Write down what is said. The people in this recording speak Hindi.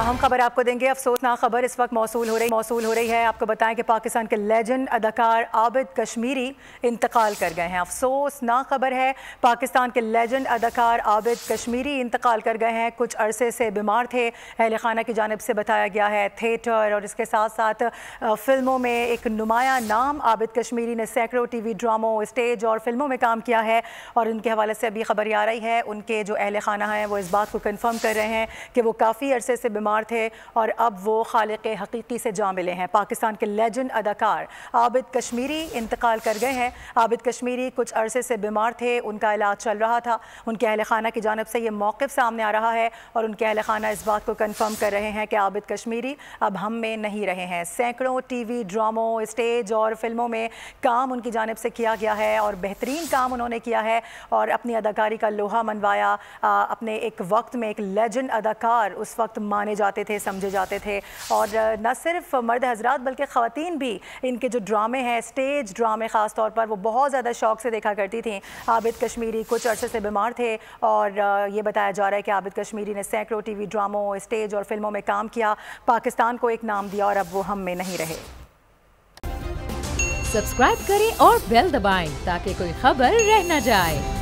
अहम खबर आपको देंगे अफसोसनाक खबर इस वक्त मौसू हो रही मौसू हो रही है आपको बताएं कि पाकिस्तान के लेजेंड अदाकार आबिद कश्मीरी इंतकाल कर गए हैं अफसोसनाक खबर है पाकिस्तान के लेजेंड अदाकार आबिद कश्मीरी इंतकाल कर गए हैं कुछ अरसे से बीमार थे अहल खाना की जानब से बताया गया है थिएटर और इसके साथ साथ फिल्मों में एक नुमाया नाम आबिद कश्मीरी ने सैकड़ों टी वी ड्रामों स्टेज और फिल्मों में काम किया है और उनके हवाले से अभी खबर आ रही है उनके जो अहल खाना हैं वो इस बात को कन्फर्म कर रहे हैं कि वो काफ़ी अरसे से बीमार थे और अब वो खालिक हकीकी से जा मिले हैं पाकिस्तान के लेजेंड अदाकार आबिद कश्मीरी इंतकाल कर गए हैं आबिद कश्मीरी कुछ अरसे से बीमार थे उनका इलाज चल रहा था उनके अहल खाना की जानब से ये मौक़ सामने आ रहा है और उनके अहल खाना इस बात को कन्फर्म कर रहे हैं कि आबिद कश्मीरी अब हम में नहीं रहे हैं सैकड़ों टी वी ड्रामों स्टेज और फिल्मों में काम उनकी जानब से किया गया है और बेहतरीन काम उन्होंने किया है और अपनी अदाकारी का लोहा मनवाया अपने एक वक्त में एक लेजेंड अदाकार उस वक्त माने जाने जाते थे समझे जाते थे और न सिर्फ मर्द हजरात बल्कि ख़वान भी इनके जो ड्रामे हैं स्टेज ड्रामे ख़ास तौर पर वो बहुत ज़्यादा शौक से देखा करती थी आबिद कश्मीरी कुछ अर्से से बीमार थे और ये बताया जा रहा है कि आबिद कश्मीरी ने सैकड़ों टी वी ड्रामों स्टेज और फिल्मों में काम किया पाकिस्तान को एक नाम दिया और अब वो हम में नहीं रहे सब्सक्राइब करें और बेल दबाएं ताकि कोई खबर रह न जाए